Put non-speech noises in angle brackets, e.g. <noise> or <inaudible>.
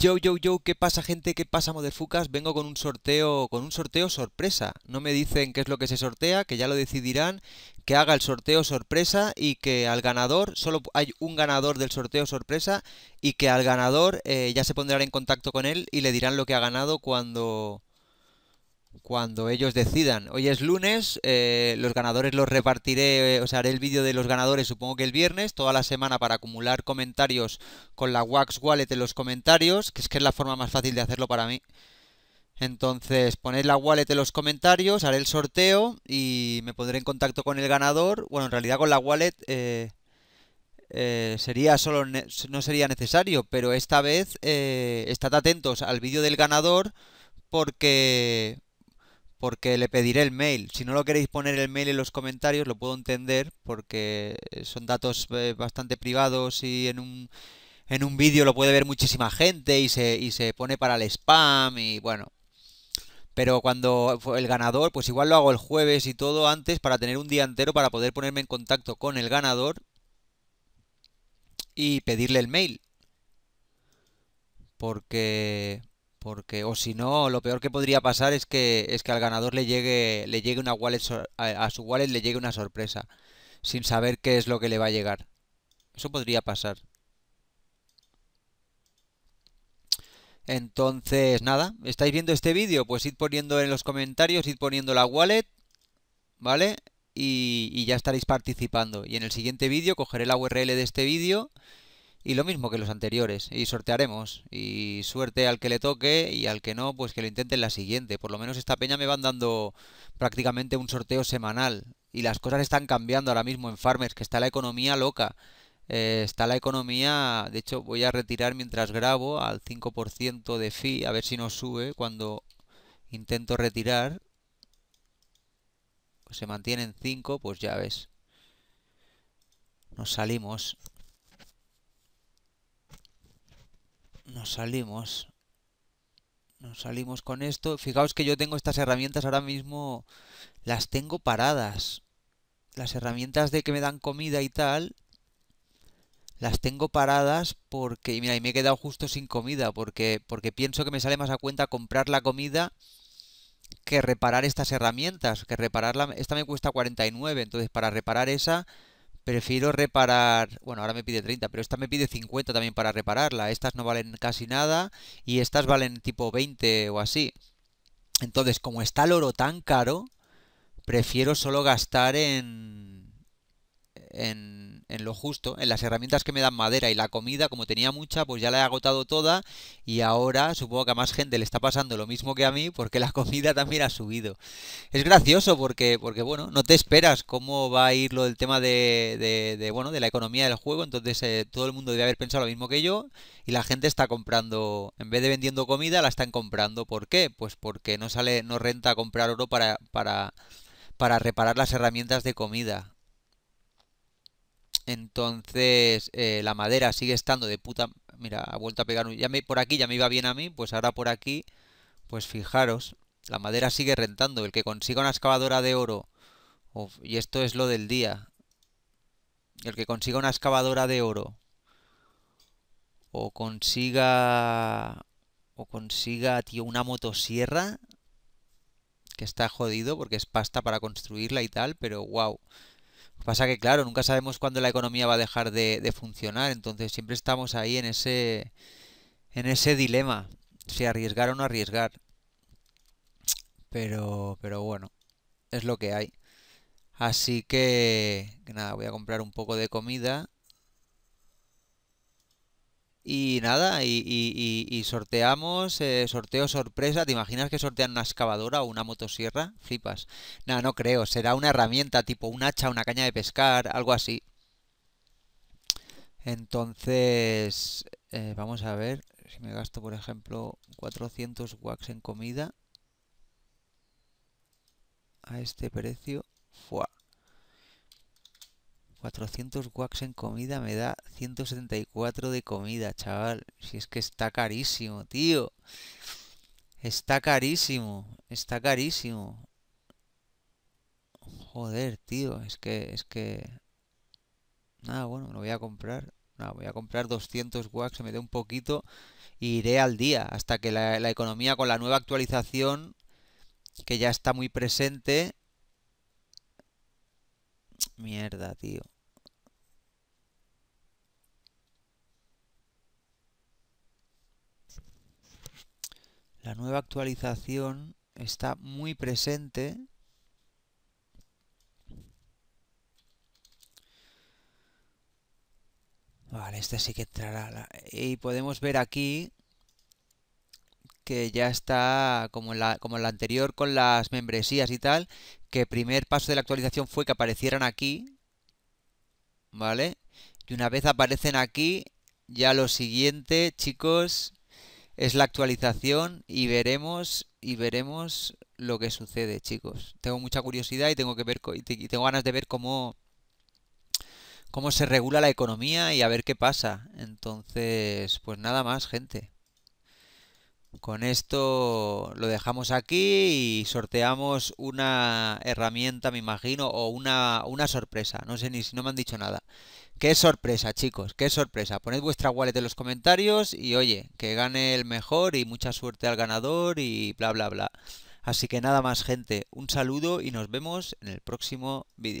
Yo, yo, yo, ¿qué pasa gente? ¿Qué pasa Moderfucas? Vengo con un sorteo, con un sorteo sorpresa. No me dicen qué es lo que se sortea, que ya lo decidirán, que haga el sorteo sorpresa y que al ganador, solo hay un ganador del sorteo sorpresa y que al ganador eh, ya se pondrán en contacto con él y le dirán lo que ha ganado cuando, cuando ellos decidan. Hoy es lunes, eh, los ganadores los repartiré, eh, o sea, haré el vídeo de los ganadores supongo que el viernes, toda la semana para acumular comentarios con la Wax Wallet en los comentarios, que es que es la forma más fácil de hacerlo para mí. Entonces, poned la wallet en los comentarios, haré el sorteo y me pondré en contacto con el ganador. Bueno, en realidad con la wallet eh, sería solo no sería necesario, pero esta vez estad atentos al vídeo del ganador porque porque le pediré el mail. Si no lo queréis poner el mail en los comentarios, lo puedo entender porque eh, son datos eh, bastante privados y en un, en un vídeo lo puede ver muchísima gente y se, y se pone para el spam y bueno. Pero cuando el ganador, pues igual lo hago el jueves y todo antes para tener un día entero para poder ponerme en contacto con el ganador y pedirle el mail. Porque porque o si no lo peor que podría pasar es que es que al ganador le llegue le llegue una wallet a su wallet le llegue una sorpresa sin saber qué es lo que le va a llegar eso podría pasar entonces nada estáis viendo este vídeo pues id poniendo en los comentarios id poniendo la wallet vale y, y ya estaréis participando y en el siguiente vídeo cogeré la url de este vídeo y lo mismo que los anteriores, y sortearemos, y suerte al que le toque y al que no, pues que lo intente en la siguiente. Por lo menos esta peña me van dando prácticamente un sorteo semanal, y las cosas están cambiando ahora mismo en Farmers, que está la economía loca. Eh, está la economía, de hecho voy a retirar mientras grabo al 5% de fee, a ver si no sube cuando intento retirar. se mantiene en 5, pues ya ves. Nos salimos, nos salimos. Nos salimos con esto. Fijaos que yo tengo estas herramientas ahora mismo, las tengo paradas. Las herramientas de que me dan comida y tal, las tengo paradas porque, mira, y me he quedado justo sin comida, porque, porque pienso que me sale más a cuenta comprar la comida que reparar estas herramientas, que repararla, esta me cuesta 49, entonces para reparar esa prefiero reparar, bueno, ahora me pide 30, pero esta me pide 50 también para repararla. Estas no valen casi nada y estas valen tipo 20 o así. Entonces, como está el oro tan caro, prefiero solo gastar en en en lo justo, en las herramientas que me dan madera y la comida, como tenía mucha, pues ya la he agotado toda y ahora supongo que a más gente le está pasando lo mismo que a mí porque la <laughs> comida también ha subido. Es gracioso porque, porque bueno, no te esperas cómo va a ir lo del tema de, de, bueno, de la economía del juego, entonces eh, todo el mundo debe haber pensado lo mismo que yo y la gente está comprando, en vez de vendiendo comida, la están comprando. ¿Por qué? Pues porque no sale, no renta comprar oro para, para, para reparar las herramientas de comida. Entonces eh, la madera sigue estando de puta... Mira, ha vuelto a pegar un... Ya me, por aquí ya me iba bien a mí, pues ahora por aquí, pues fijaros, la madera sigue rentando. El que consiga una excavadora de oro, y esto es lo del día, el que consiga una excavadora de oro o consiga o consiga tío una motosierra que está jodido porque es pasta para construirla y tal pero wow Pasa que, claro, nunca sabemos cuándo la economía va a dejar de, funcionar, entonces siempre estamos ahí en ese, en ese dilema, si arriesgar o no arriesgar. Pero, pero bueno, es lo que hay. Así que nada, voy a comprar un poco de comida y nada, y, sorteamos, eh, sorteo sorpresa. ¿Te imaginas que sortean una excavadora o una motosierra? Flipas. Nada, no creo. Será una herramienta tipo un hacha, una caña de pescar, algo así. Entonces, eh, vamos a ver si me gasto, por ejemplo, 400 wax en comida a este precio. Fuah. 400 wax en comida me da 174 de comida, chaval. Si es que está carísimo, tío. Está carísimo, está carísimo. Joder, tío, es que, es que... Nada, bueno, lo voy a comprar. No, voy a comprar 200 wax, se me dé un poquito y iré al día hasta que la, la economía con la nueva actualización, que ya está muy presente, Mierda, tío. La nueva actualización está muy presente. Vale, este sí que entrará. Y podemos ver aquí que ya está como en la, como la anterior con las membresías y tal, que el primer paso de la actualización fue que aparecieran aquí, ¿vale? Y una vez aparecen aquí, ya lo siguiente, chicos, es la actualización y veremos y veremos lo que sucede, chicos. Tengo mucha curiosidad y tengo que ver y tengo ganas de ver cómo cómo se regula la economía y a ver qué pasa. Entonces, pues nada más, gente. Con esto lo dejamos aquí y sorteamos una herramienta, me imagino, o una, una sorpresa. No sé ni si no me han dicho nada. Qué sorpresa, chicos, qué sorpresa. Poned vuestra wallet en los comentarios y oye, que gane el mejor y mucha suerte al ganador y bla, bla, bla. Así que nada más, gente. Un saludo y nos vemos en el próximo vídeo.